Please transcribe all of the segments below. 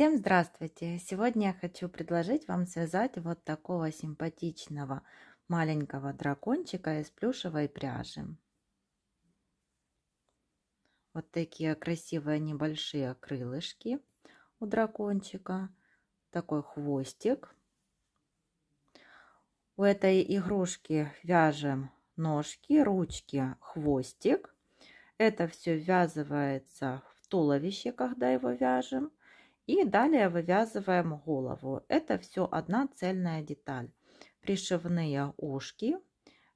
Всем здравствуйте! Сегодня я хочу предложить вам связать вот такого симпатичного маленького дракончика из плюшевой пряжи. Вот такие красивые небольшие крылышки у дракончика, такой хвостик. У этой игрушки вяжем ножки, ручки, хвостик. Это все ввязывается в туловище, когда его вяжем. И далее вывязываем голову. Это все одна цельная деталь. Пришивные ушки,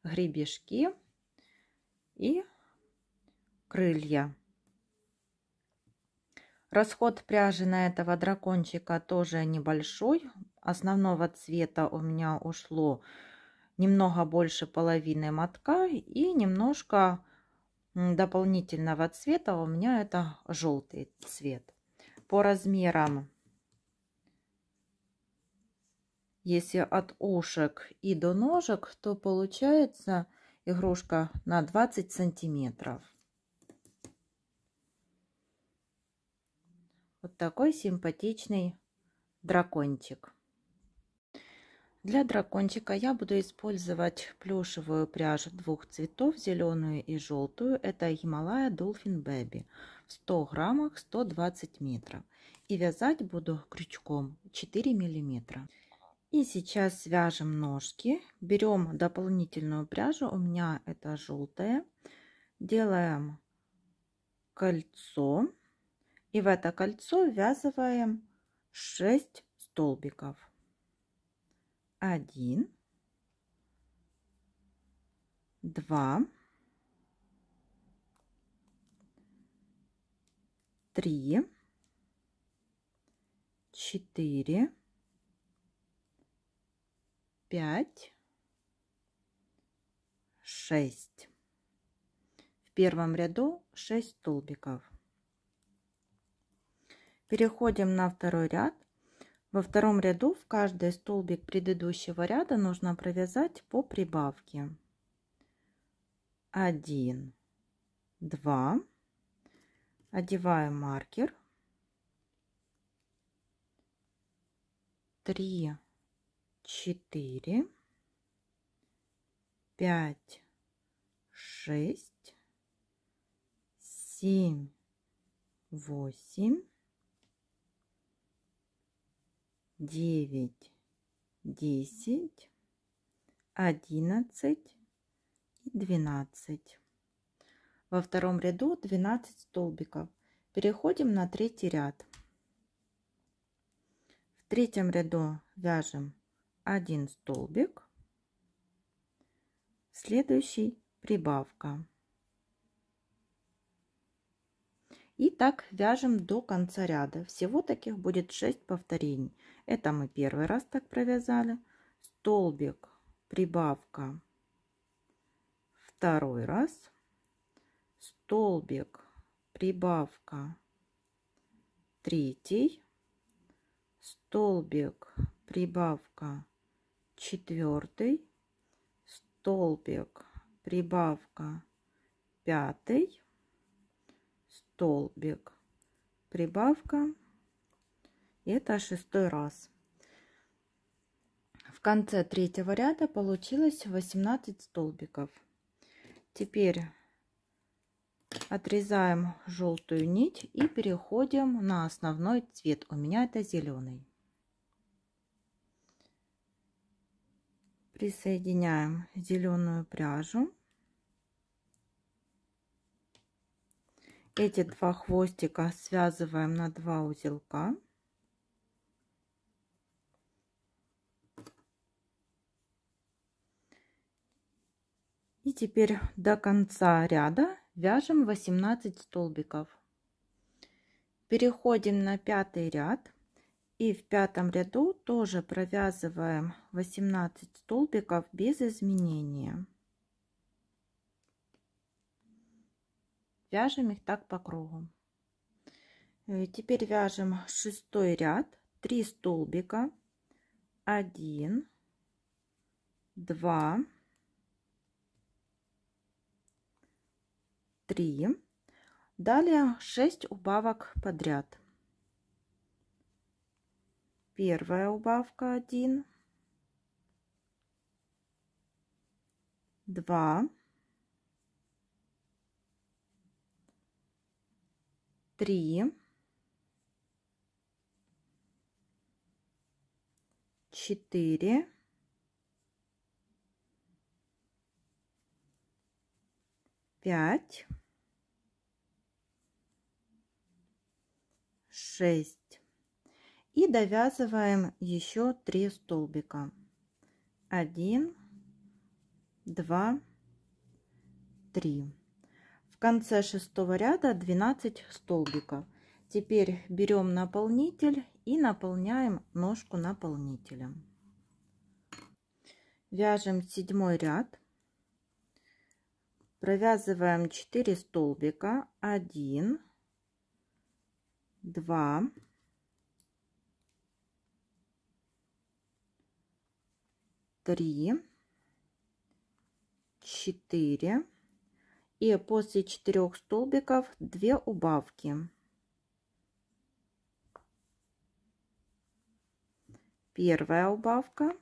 гребешки и крылья. Расход пряжи на этого дракончика тоже небольшой. Основного цвета у меня ушло немного больше половины мотка и немножко дополнительного цвета у меня это желтый цвет по размерам. Если от ушек и до ножек, то получается игрушка на 20 сантиметров. Вот такой симпатичный дракончик. Для дракончика я буду использовать плюшевую пряжу двух цветов, зеленую и желтую. Это Гималая Dolphin Baby в 100 граммах 120 метров. И вязать буду крючком 4 миллиметра. И сейчас свяжем ножки. Берем дополнительную пряжу, у меня это желтая. Делаем кольцо. И в это кольцо ввязываем 6 столбиков один, два, три, четыре, пять, шесть. В первом ряду шесть столбиков. Переходим на второй ряд во втором ряду в каждый столбик предыдущего ряда нужно провязать по прибавке. 1, 2. Одеваем маркер. 3, 4, 5, 6, 7, 8, девять, десять, одиннадцать и двенадцать. Во втором ряду двенадцать столбиков. Переходим на третий ряд. В третьем ряду вяжем один столбик, следующий прибавка. И так вяжем до конца ряда. Всего таких будет 6 повторений. Это мы первый раз так провязали. Столбик, прибавка, второй раз. Столбик, прибавка, третий. Столбик, прибавка, четвертый. Столбик, прибавка, пятый столбик. Прибавка. это шестой раз. В конце третьего ряда получилось 18 столбиков. Теперь отрезаем желтую нить и переходим на основной цвет. У меня это зеленый. Присоединяем зеленую пряжу. Эти два хвостика связываем на два узелка. И теперь до конца ряда вяжем 18 столбиков. Переходим на пятый ряд. И в пятом ряду тоже провязываем 18 столбиков без изменения. Вяжем их так по кругу. Э, теперь вяжем шестой ряд, 3 столбика, 1, 2, 3. Далее 6 убавок подряд. Первая убавка 1, 2, 3. три, четыре, пять, шесть. И довязываем еще три столбика. Один, два, три конце шестого ряда 12 столбиков. Теперь берем наполнитель и наполняем ножку наполнителем. Вяжем седьмой ряд. Провязываем 4 столбика. 1, 2, 3, 4, и после четырех столбиков 2 убавки. Первая убавка.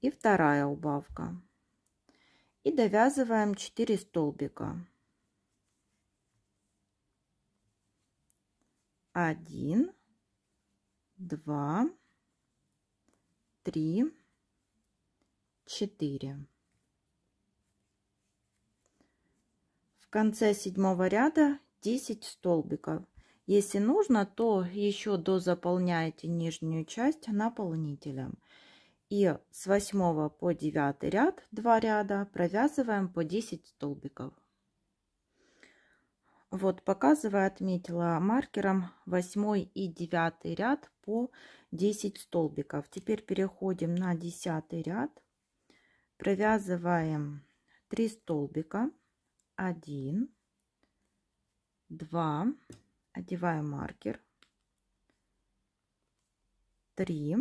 И вторая убавка. И довязываем 4 столбика. Один, два, три, четыре. В конце седьмого ряда 10 столбиков. Если нужно, то еще до заполняйте нижнюю часть наполнителем. И с 8 по 9 ряд, 2 ряда, провязываем по 10 столбиков. Вот показывая, отметила маркером 8 и 9 ряд по 10 столбиков. Теперь переходим на 10 ряд. Провязываем 3 столбика. 1, 2, одеваем маркер. 3.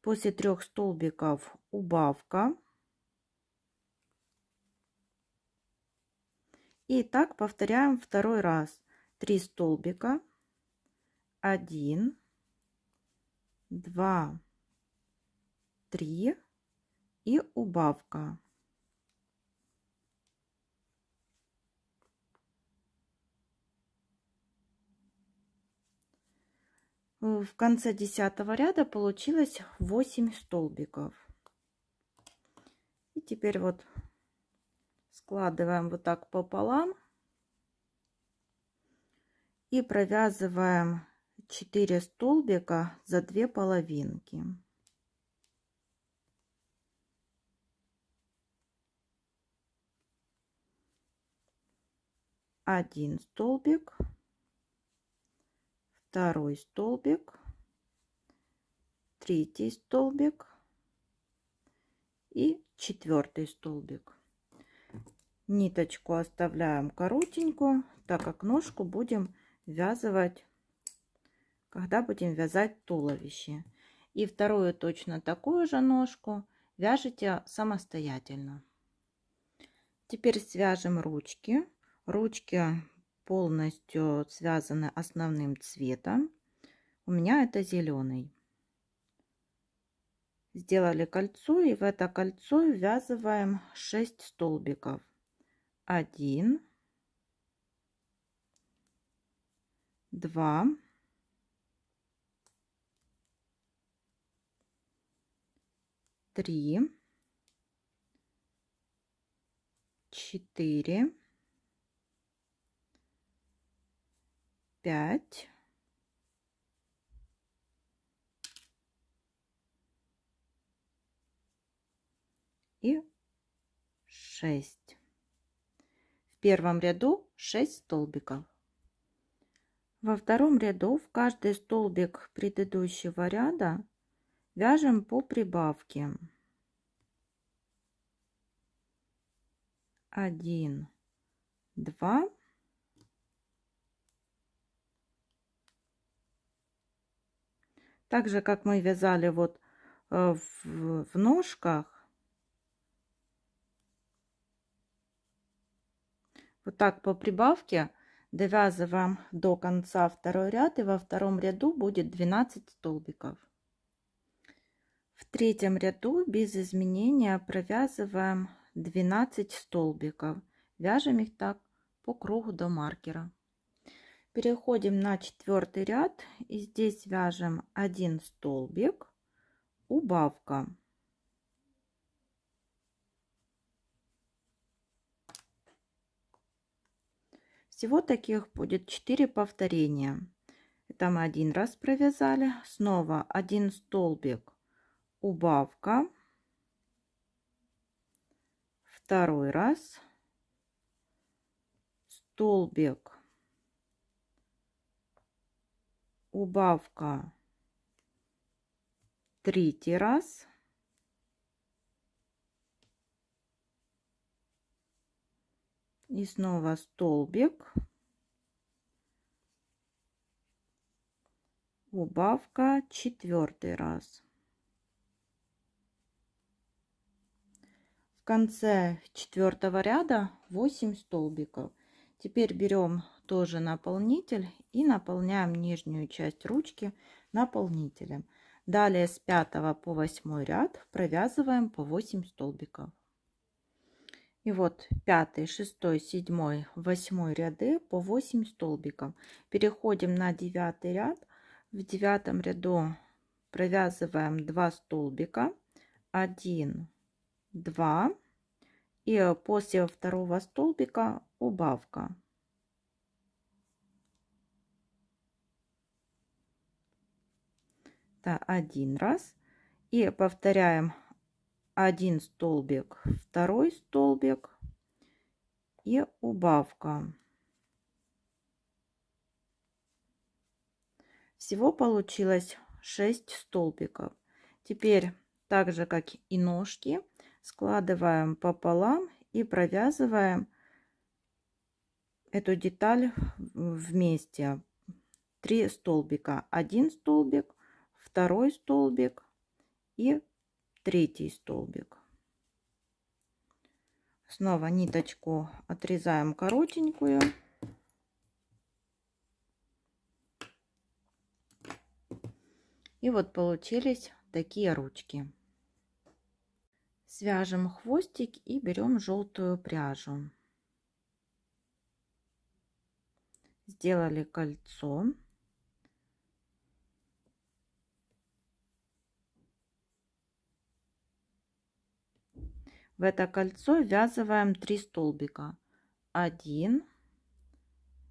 После трех столбиков убавка. И так повторяем второй раз. 3 столбика один, два, три и убавка. В конце десятого ряда получилось 8 столбиков. И теперь вот складываем вот так пополам и провязываем 4 столбика за две половинки. Один столбик, второй столбик, третий столбик и четвертый столбик. Ниточку оставляем коротенькую, так как ножку будем вязывать когда будем вязать туловище. И вторую точно такую же ножку вяжите самостоятельно. Теперь свяжем ручки. Ручки полностью связаны основным цветом. У меня это зеленый. Сделали кольцо и в это кольцо ввязываем 6 столбиков. 1, 2, 3. три, четыре, пять, и шесть. В первом ряду шесть столбиков. Во втором ряду в каждый столбик предыдущего ряда Вяжем по прибавке. Один, два, Так же, как мы вязали вот э, в, в ножках, вот так по прибавке довязываем до конца второй ряд и во втором ряду будет 12 столбиков в третьем ряду без изменения провязываем 12 столбиков. Вяжем их так по кругу до маркера. Переходим на четвертый ряд и здесь вяжем 1 столбик, убавка. Всего таких будет 4 повторения. Это мы один раз провязали. Снова 1 столбик, убавка, второй раз, столбик, убавка, третий раз, и снова столбик, убавка четвертый раз. конце четвертого ряда 8 столбиков. Теперь берем тоже наполнитель и наполняем нижнюю часть ручки наполнителем. Далее с 5 по 8 ряд провязываем по 8 столбиков. И вот 5, 6, 7, 8 ряды по 8 столбиков. Переходим на 9 ряд. В девятом ряду провязываем 2 столбика. 1, 2, и э, после второго столбика убавка. Это один раз. И повторяем один столбик, второй столбик и убавка. Всего получилось 6 столбиков. Теперь так же, как и ножки, складываем пополам и провязываем эту деталь вместе. Три столбика. Один столбик, второй столбик и третий столбик. Снова ниточку отрезаем коротенькую. И вот получились такие ручки. Свяжем хвостик и берем желтую пряжу. Сделали кольцо. В это кольцо ввязываем 3 столбика. 1,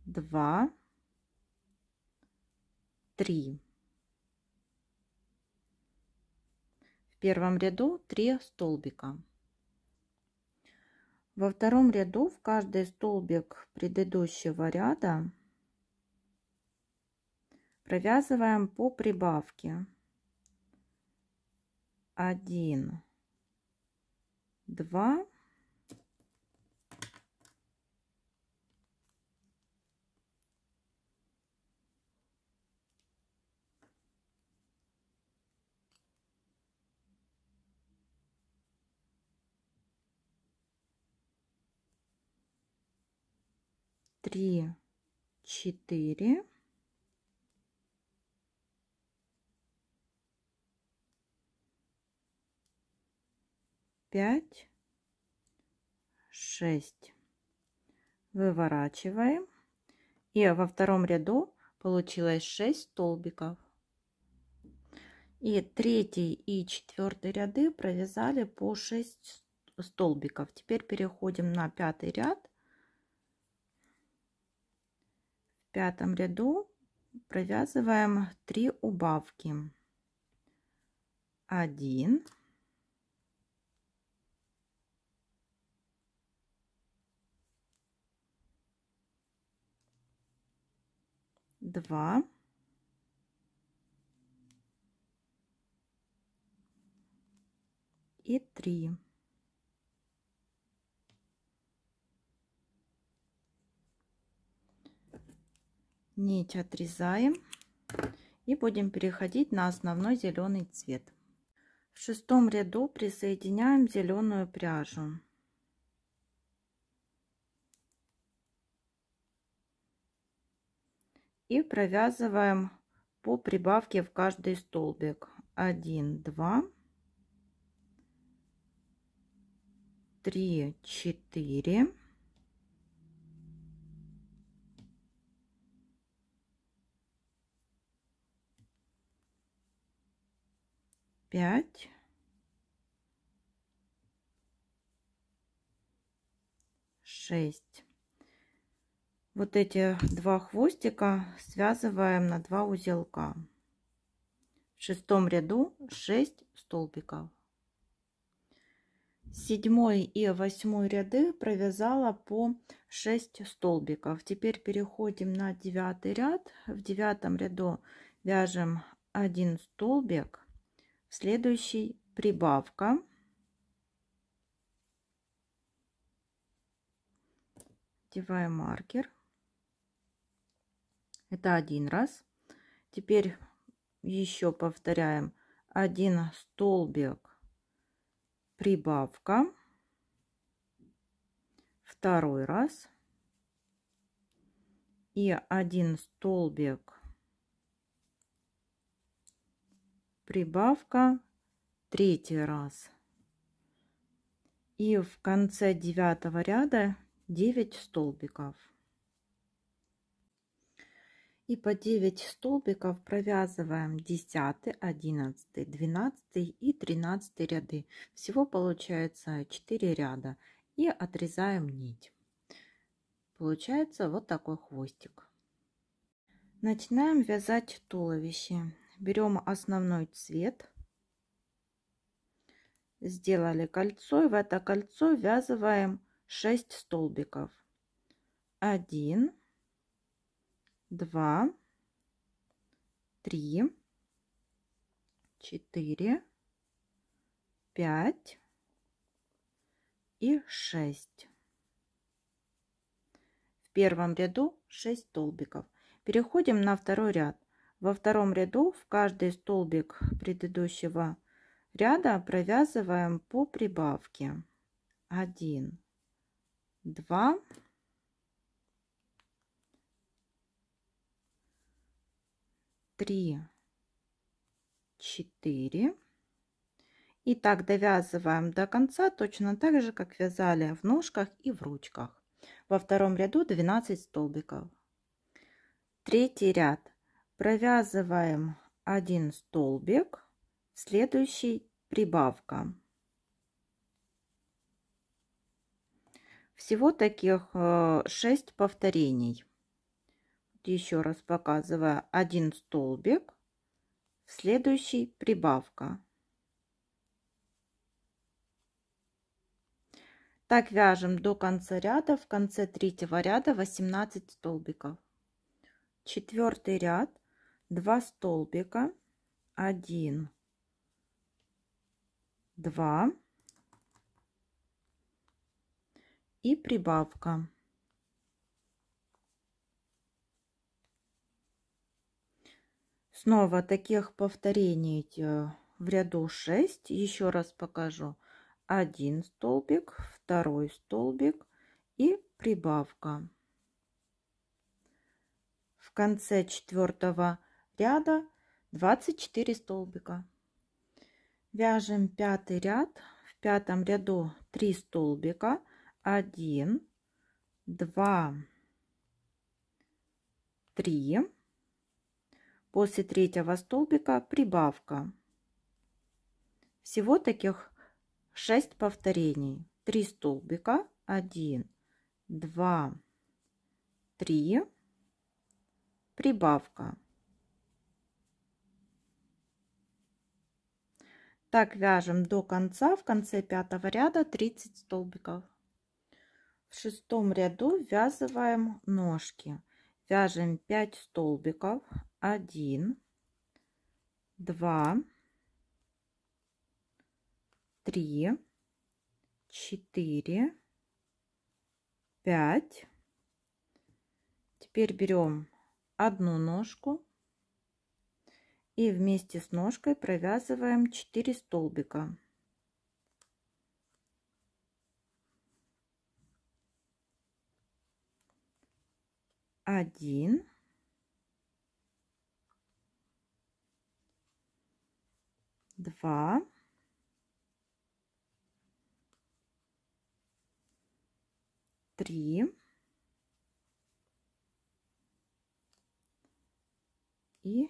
2, 3. первом ряду 3 столбика. Во втором ряду в каждый столбик предыдущего ряда провязываем по прибавке 1, 2, три, четыре. Пять, шесть. Выворачиваем. И во втором ряду получилось 6 столбиков. И третий и четвертый ряды провязали по 6 столбиков. Теперь переходим на пятый ряд в пятом ряду провязываем 3 убавки 1 2 и 3 нить отрезаем и будем переходить на основной зеленый цвет в шестом ряду присоединяем зеленую пряжу и провязываем по прибавке в каждый столбик 1 2 3 4 пять, шесть. Вот эти два хвостика связываем на два узелка. В шестом ряду 6 столбиков. Седьмой и восьмой ряды провязала по 6 столбиков. Теперь переходим на девятый ряд. В девятом ряду вяжем 1 столбик Следующий прибавка. Деваем маркер. Это один раз. Теперь еще повторяем один столбик прибавка. Второй раз. И один столбик прибавка третий раз и в конце девятого ряда 9 столбиков и по 9 столбиков провязываем 10 11 12 и 13 ряды всего получается 4 ряда и отрезаем нить получается вот такой хвостик начинаем вязать туловище берем основной цвет сделали кольцо и в это кольцо ввязываем 6 столбиков 1 2 3 4 5 и 6 в первом ряду 6 столбиков переходим на второй ряд во втором ряду в каждый столбик предыдущего ряда провязываем по прибавке. 1, 2, 3, 4. И так довязываем до конца точно так же, как вязали в ножках и в ручках. Во втором ряду 12 столбиков. Третий ряд провязываем один столбик следующий прибавка всего таких 6 э, повторений еще раз показываю один столбик следующий прибавка так вяжем до конца ряда в конце третьего ряда 18 столбиков четвертый ряд 2 столбика, 1, 2 и прибавка. Снова таких повторений э, в ряду 6. Еще раз покажу. Один столбик, второй столбик и прибавка. В конце четвертого ряда 24 столбика вяжем пятый ряд в пятом ряду 3 столбика 1 2 3 после третьего столбика прибавка всего таких 6 повторений 3 столбика 1 2 3 прибавка Так вяжем до конца, в конце пятого ряда 30 столбиков. В шестом ряду ввязываем ножки. Вяжем 5 столбиков. 1, 2, 3, 4, 5. Теперь берем одну ножку, и вместе с ножкой провязываем 4 столбика один два три и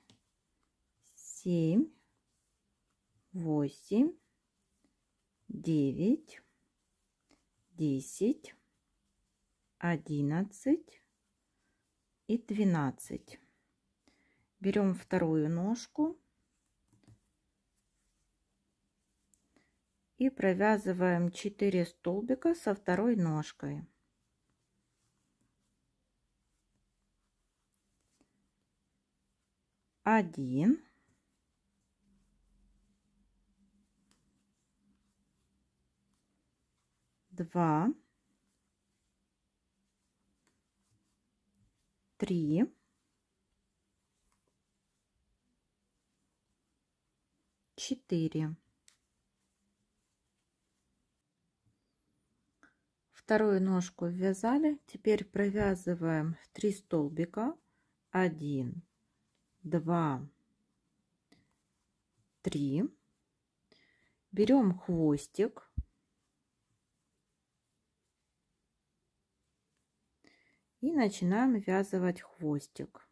семь, восемь, девять, десять, одиннадцать и двенадцать. Берем вторую ножку и провязываем 4 столбика со второй ножкой. Один, два, три, четыре. Вторую ножку ввязали. Теперь провязываем три столбика. Один, два, три. Берем хвостик и начинаем ввязывать хвостик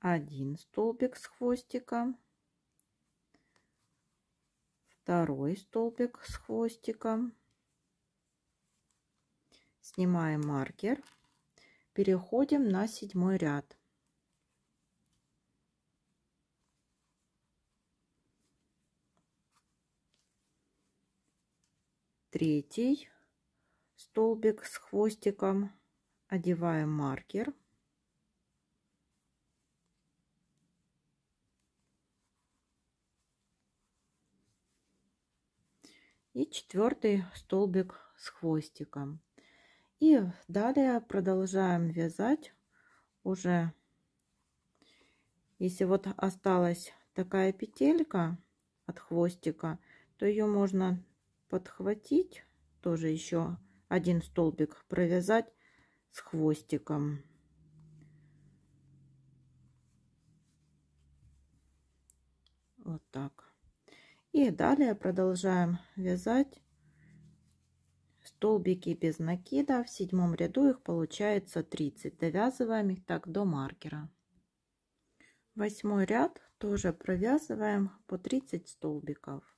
один столбик с хвостиком второй столбик с хвостиком снимаем маркер переходим на седьмой ряд третий столбик с хвостиком одеваем маркер и четвертый столбик с хвостиком и далее продолжаем вязать уже если вот осталась такая петелька от хвостика то ее можно подхватить, тоже еще один столбик провязать с хвостиком. Вот так. И далее продолжаем вязать столбики без накида. В седьмом ряду их получается 30. Довязываем их так до маркера. Восьмой ряд тоже провязываем по 30 столбиков.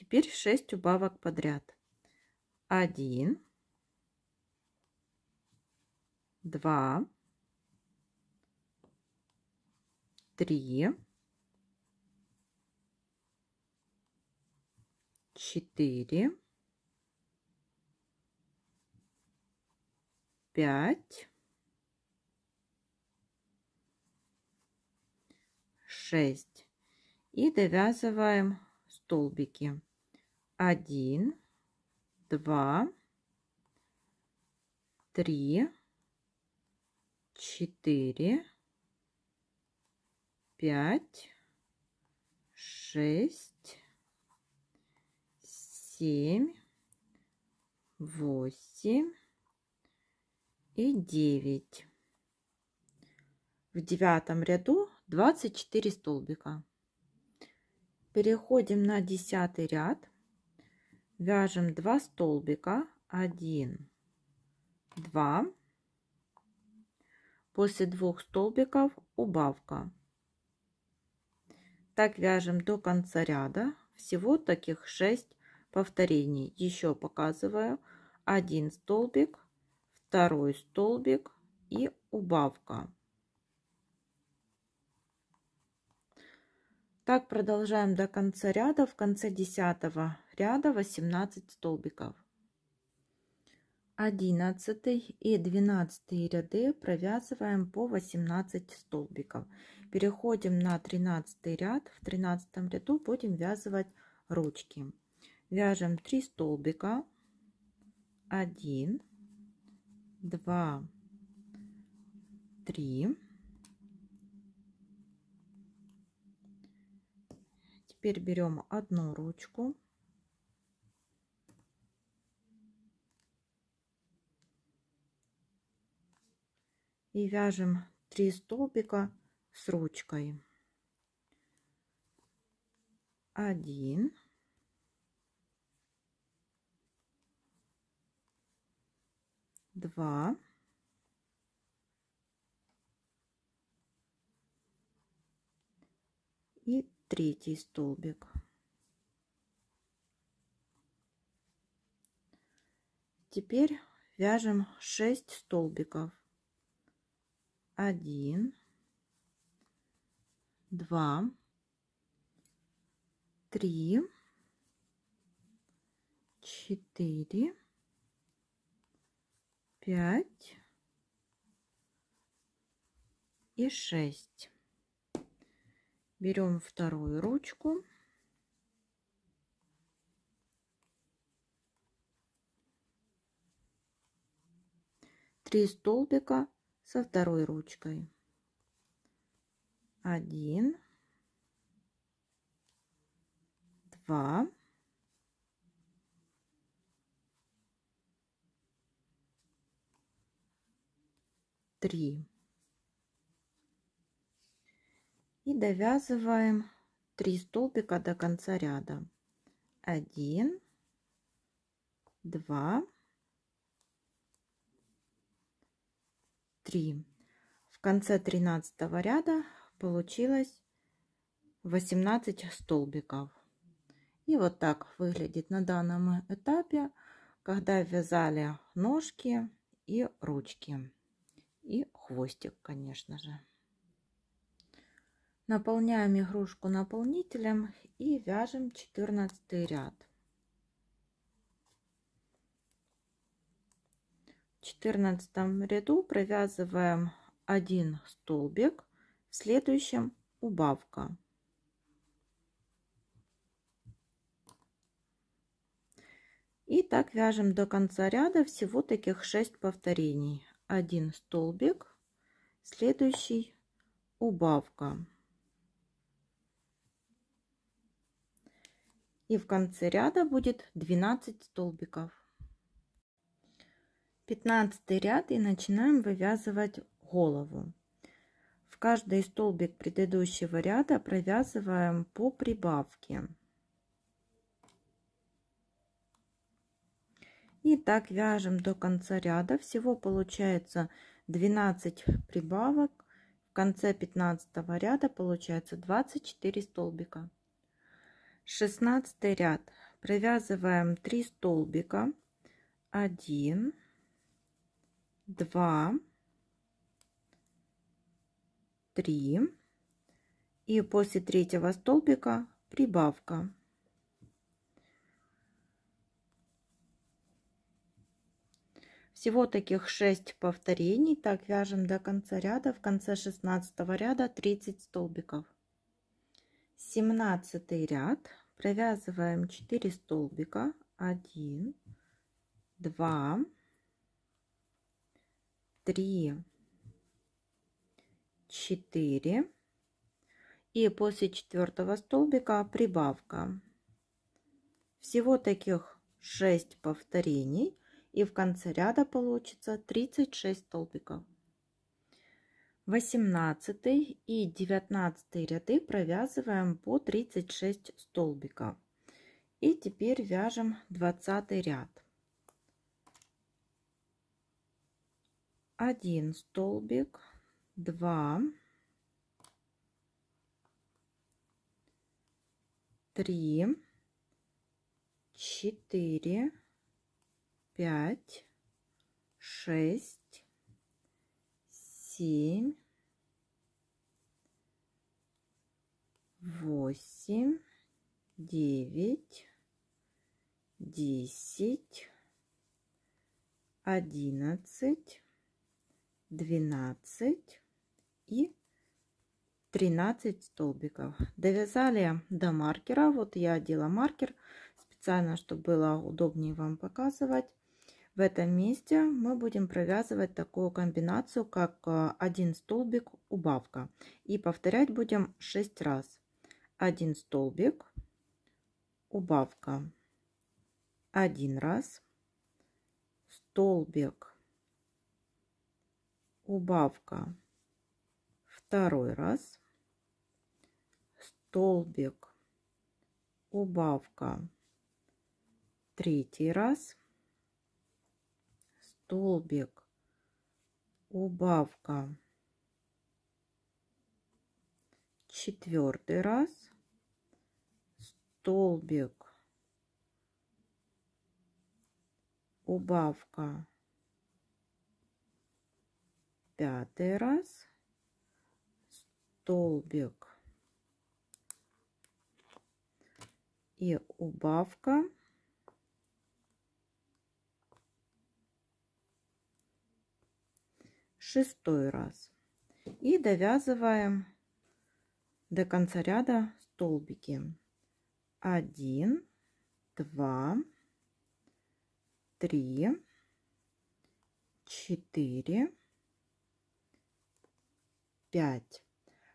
Теперь 6 убавок подряд. 1, 2, 3, 4, 5, 6 и довязываем столбики один, два, три, четыре, пять, шесть, семь, восемь и девять. В девятом ряду 24 столбика. Переходим на десятый ряд вяжем 2 столбика 1 2 после двух столбиков убавка так вяжем до конца ряда всего таких 6 повторений еще показываю 1 столбик второй столбик и убавка так продолжаем до конца ряда в конце десятого ряда 18 столбиков. 11 и 12 ряды провязываем по 18 столбиков. Переходим на 13 ряд. В 13 ряду будем вязывать ручки. Вяжем 3 столбика. 1, 2, 3. Теперь берем одну ручку. и вяжем 3 столбика с ручкой 1 2 и третий столбик теперь вяжем 6 столбиков один, два, три, четыре, пять и шесть. Берем вторую ручку. Три столбика со второй ручкой. Один, два, три. И довязываем три столбика до конца ряда. 1, 2, 3. В конце 13 ряда получилось 18 столбиков. И вот так выглядит на данном этапе, когда вязали ножки и ручки. И хвостик, конечно же. Наполняем игрушку наполнителем и вяжем 14 ряд. четырнадцатом ряду провязываем один столбик, в следующем убавка. И так вяжем до конца ряда всего таких 6 повторений. 1 столбик, следующий убавка. И в конце ряда будет 12 столбиков. 15 ряд и начинаем вывязывать голову. В каждый столбик предыдущего ряда провязываем по прибавке. И так вяжем до конца ряда. Всего получается 12 прибавок. В конце 15 ряда получается 24 столбика. 16 ряд. Провязываем 3 столбика. 1, два, три. И после третьего столбика прибавка. Всего таких 6 повторений. Так, вяжем до конца ряда. В конце 16 ряда 30 столбиков. 17 ряд. Провязываем 4 столбика. 1, 2, 3 три, четыре. И после четвертого столбика прибавка. Всего таких 6 повторений. И в конце ряда получится 36 столбиков. 18 и 19 ряды провязываем по 36 столбиков. И теперь вяжем 20 ряд. один столбик, два, три, четыре, пять, шесть, семь, восемь, девять, десять, одиннадцать. 12 и 13 столбиков. Довязали до маркера. Вот я одела маркер специально, чтобы было удобнее вам показывать. В этом месте мы будем провязывать такую комбинацию, как э, один столбик убавка. И повторять будем 6 раз. Один столбик, убавка. Один раз. Столбик убавка второй раз, столбик, убавка третий раз, столбик, убавка четвертый раз, столбик, убавка пятый раз столбик и убавка шестой раз и довязываем до конца ряда столбики 1 2 3 4 5.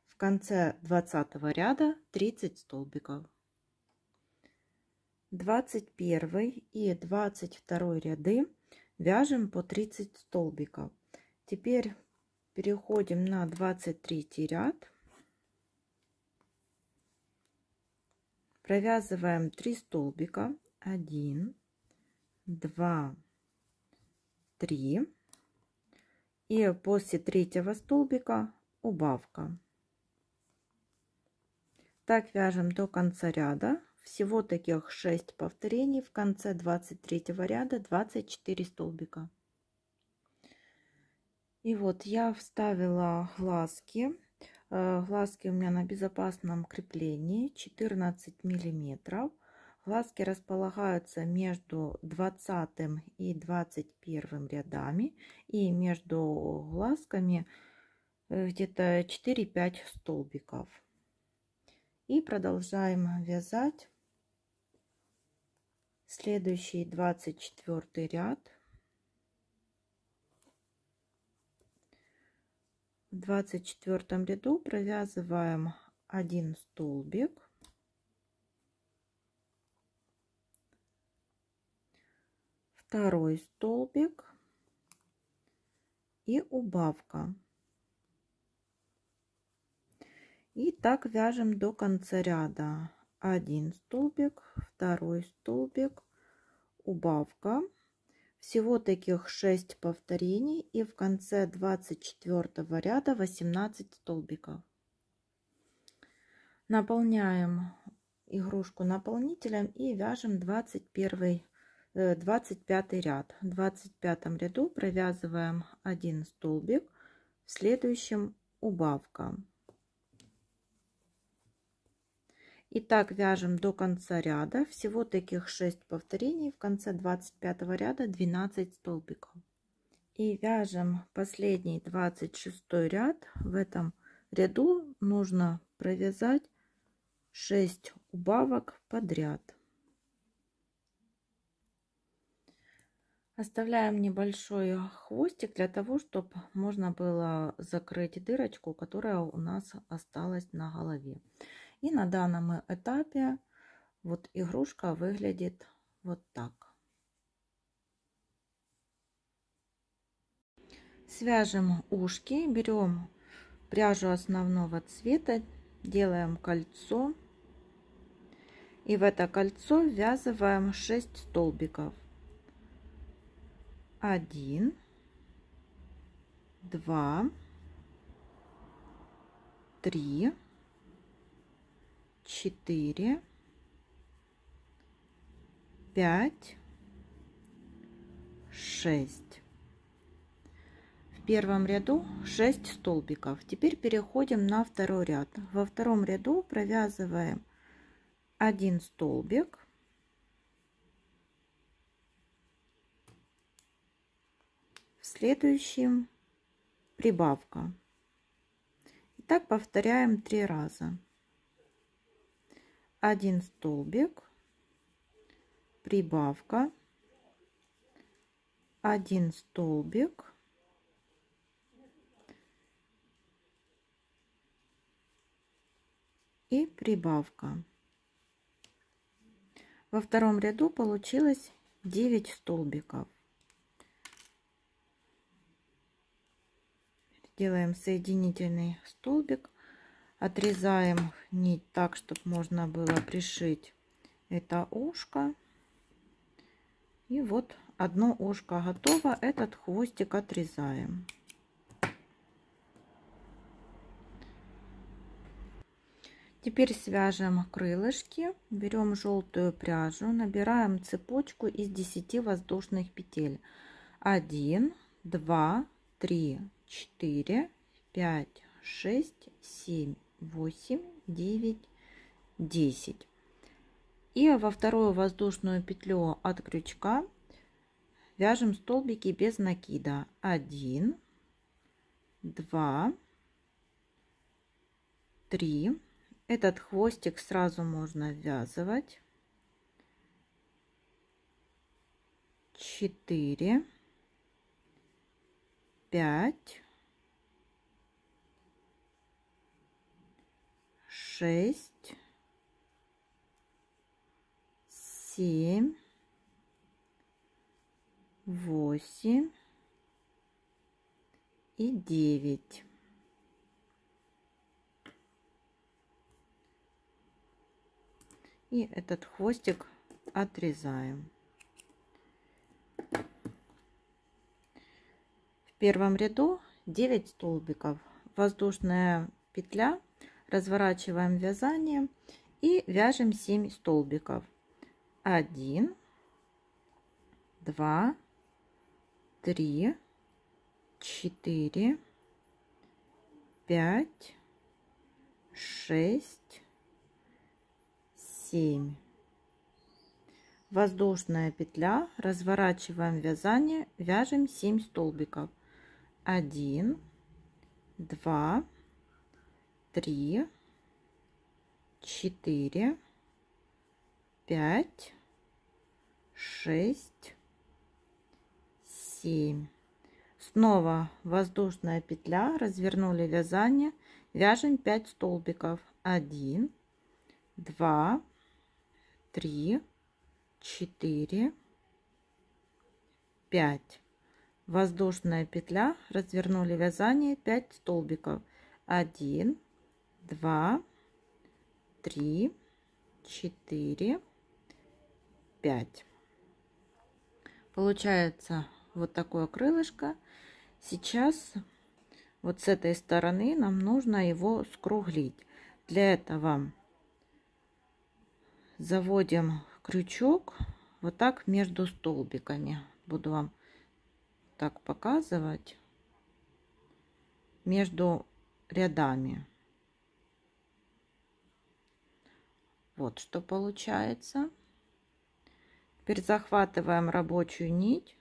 В конце 20 ряда 30 столбиков. 21 и 22 ряды вяжем по 30 столбиков. Теперь переходим на 23 ряд. Провязываем 3 столбика. 1, 2, 3. И после третьего столбика убавка. Так вяжем до конца ряда. Всего таких 6 повторений в конце 23 ряда 24 столбика. И вот я вставила глазки. Э, глазки у меня на безопасном креплении 14 миллиметров. Глазки располагаются между 20 и 21 рядами и между глазками Э, где-то 4-5 столбиков. И продолжаем вязать следующий 24 ряд. В 24 ряду провязываем 1 столбик. Второй столбик и убавка. И так вяжем до конца ряда. Один столбик, второй столбик, убавка. Всего таких 6 повторений и в конце 24 ряда 18 столбиков. Наполняем игрушку наполнителем и вяжем 21 25 э, ряд. В 25 ряду провязываем один столбик, в следующем убавка. И так вяжем до конца ряда. Всего таких 6 повторений. В конце 25 ряда 12 столбиков. И вяжем последний 26 ряд. В этом ряду нужно провязать 6 убавок подряд. Оставляем небольшой хвостик для того, чтобы можно было закрыть дырочку, которая у нас осталась на голове. И на данном этапе вот игрушка выглядит вот так. Свяжем ушки, берем пряжу основного цвета, делаем кольцо и в это кольцо ввязываем 6 столбиков 1 2 3 четыре, пять, шесть. В первом ряду 6 столбиков. Теперь переходим на второй ряд. Во втором ряду провязываем один столбик. В следующем прибавка. И так повторяем три раза. 1 столбик, прибавка, 1 столбик, и прибавка. Во втором ряду получилось 9 столбиков. Делаем соединительный столбик Отрезаем нить так, чтобы можно было пришить это ушко. И вот одно ушко готово. Этот хвостик отрезаем. Теперь свяжем крылышки, берем желтую пряжу, набираем цепочку из 10 воздушных петель. 1, 2, 3, 4, 5, 6, 7, 8, 9, 10. И во вторую воздушную петлю от крючка вяжем столбики без накида. 1, 2, 3. Этот хвостик сразу можно ввязывать. 4, 5, шесть, семь, восемь и девять. И этот хвостик отрезаем. В первом ряду 9 столбиков. Воздушная петля разворачиваем вязание и вяжем 7 столбиков 1 2 3 4 5 6 7 воздушная петля разворачиваем вязание вяжем 7 столбиков 1 2 три, четыре, пять, шесть, семь. Снова воздушная петля, развернули вязание, вяжем 5 столбиков. один, два, три, четыре, пять. Воздушная петля, развернули вязание 5 столбиков. 1, два, три, четыре, пять. Получается вот такое крылышко. Сейчас вот с этой стороны нам нужно его скруглить. Для этого заводим крючок вот так между столбиками. Буду вам так показывать между рядами. Вот что получается. Теперь захватываем рабочую нить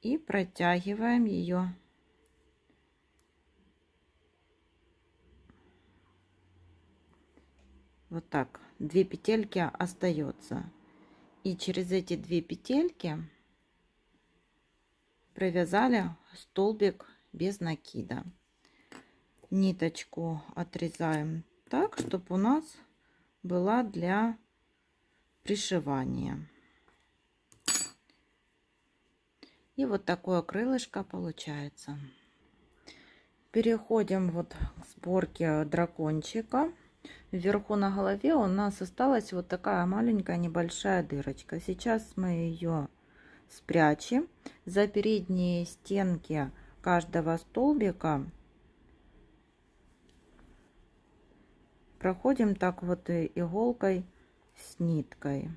и протягиваем ее. Вот так. Две петельки остается. И через эти две петельки провязали столбик без накида. Ниточку отрезаем так, чтобы у нас была для пришивания. И вот такое крылышко получается. Переходим вот к сборке дракончика. Вверху на голове у нас осталась вот такая маленькая небольшая дырочка. Сейчас мы ее спрячем. За передние стенки каждого столбика проходим так вот иголкой с ниткой.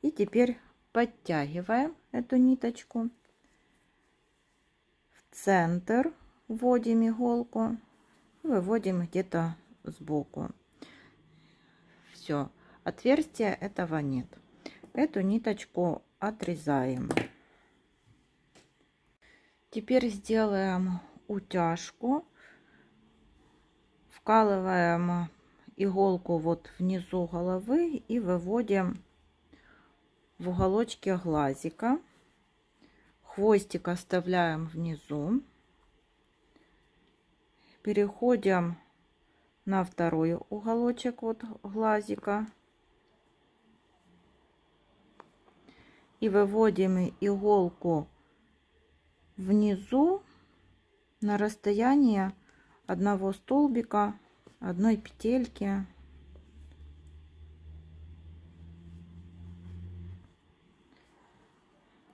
И теперь подтягиваем эту ниточку в центр, вводим иголку, выводим где-то сбоку. Все, отверстия этого нет. Эту ниточку отрезаем. Теперь сделаем утяжку. Вкалываем иголку вот внизу головы и выводим в уголочке глазика. Хвостик оставляем внизу. Переходим на второй уголочек вот глазика. И выводим иголку внизу на расстояние одного столбика, одной петельки.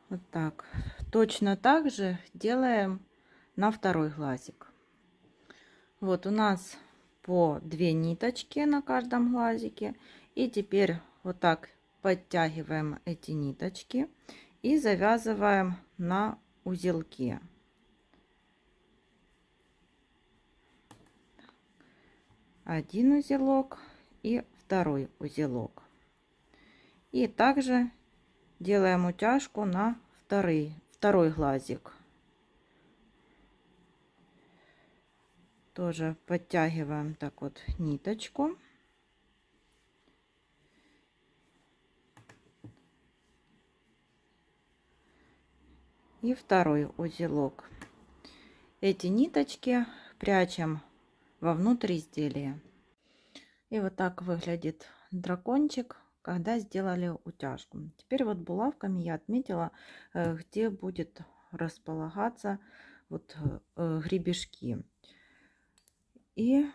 Вот так. Точно так же делаем на второй глазик. Вот у нас по две ниточки на каждом глазике. И теперь вот так подтягиваем эти ниточки и завязываем на узелке. Один узелок и второй узелок. И также делаем утяжку на второй, второй глазик. Тоже подтягиваем так вот ниточку. и второй узелок. Эти ниточки прячем вовнутрь изделия. И вот так выглядит дракончик, когда сделали утяжку. Теперь вот булавками я отметила, э, где будет располагаться вот э, гребешки. И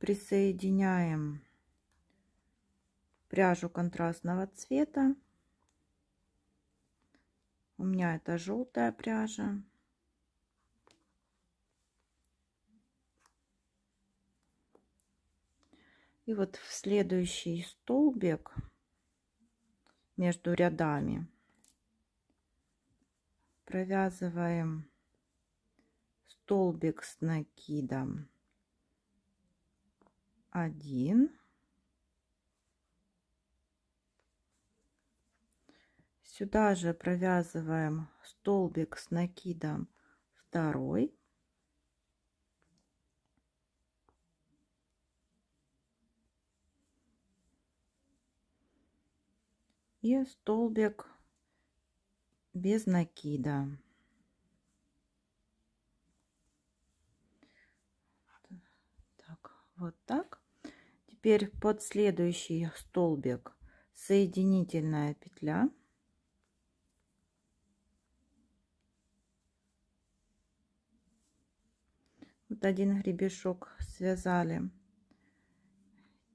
присоединяем пряжу контрастного цвета у меня это желтая пряжа. И вот в следующий столбик между рядами провязываем столбик с накидом 1 Сюда же провязываем столбик с накидом второй. И столбик без накида. Так, вот так. Теперь под следующий столбик соединительная петля. вот один гребешок связали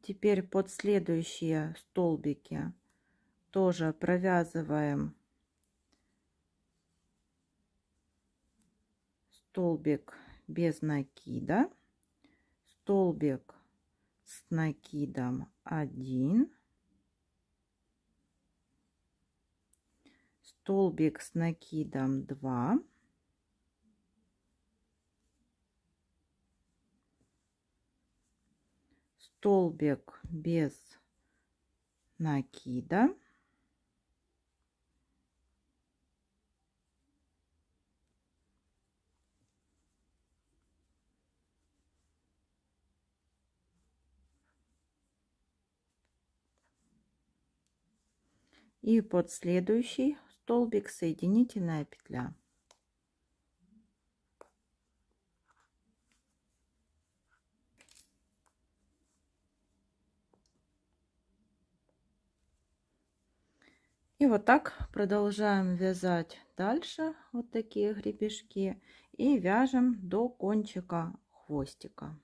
теперь под следующие столбики тоже провязываем столбик без накида столбик с накидом 1 столбик с накидом 2 столбик без накида. И под следующий столбик соединительная петля. И вот так продолжаем вязать дальше вот такие гребешки и вяжем до кончика хвостика.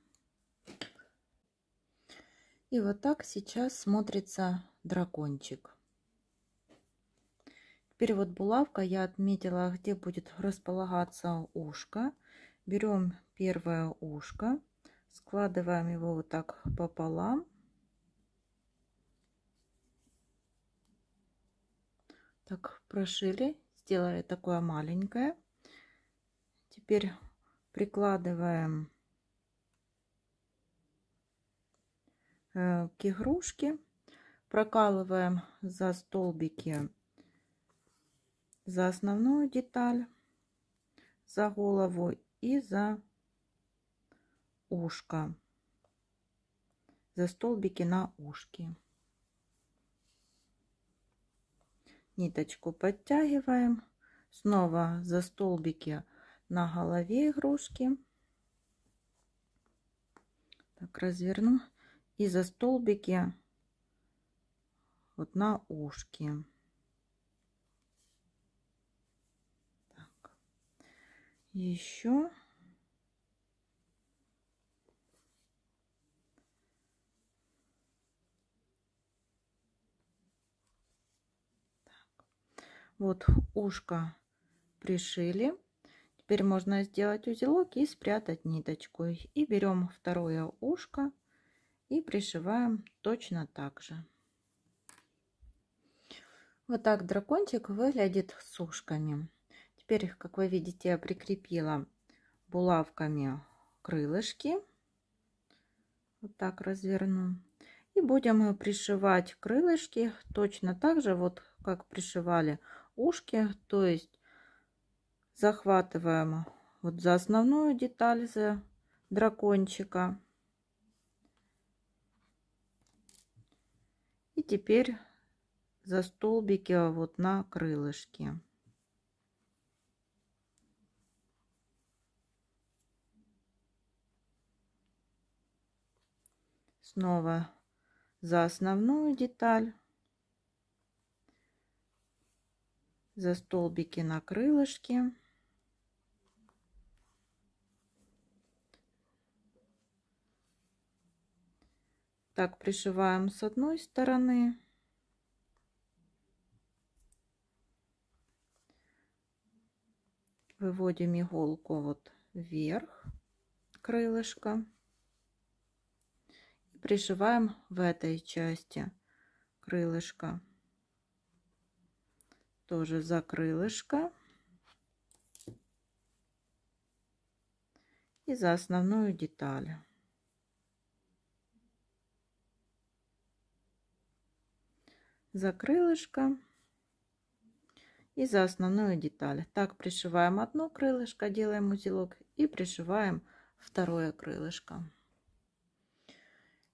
И вот так сейчас смотрится дракончик. Теперь вот булавка я отметила, где будет располагаться ушко. Берем первое ушко, складываем его вот так пополам так прошили сделали такое маленькое теперь прикладываем э, к игрушке прокалываем за столбики за основную деталь за голову и за ушко за столбики на ушки ниточку подтягиваем, снова за столбики на голове игрушки. Так, разверну. И за столбики вот на ушки. Так. Еще Вот ушко пришили. Теперь можно сделать узелок и спрятать ниточку. И берем второе ушко и пришиваем точно так же. Вот так дракончик выглядит с ушками. Теперь, их, как вы видите, я прикрепила булавками крылышки. Вот так разверну. И будем пришивать крылышки точно так же, вот как пришивали ушки, то есть захватываем вот за основную деталь, за дракончика. И теперь за столбики вот на крылышке. Снова за основную деталь. за столбики на крылышке. Так, пришиваем с одной стороны. Выводим иголку вот вверх крылышко. И пришиваем в этой части крылышко тоже за крылышко и за основную деталь. За крылышко и за основную деталь. Так пришиваем одно крылышко, делаем узелок и пришиваем второе крылышко.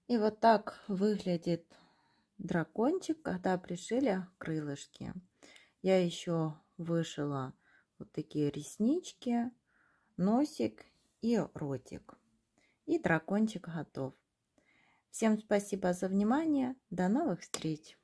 И вот так выглядит дракончик, когда пришили крылышки. Я еще вышила вот такие реснички, носик и ротик. И дракончик готов. Всем спасибо за внимание. До новых встреч!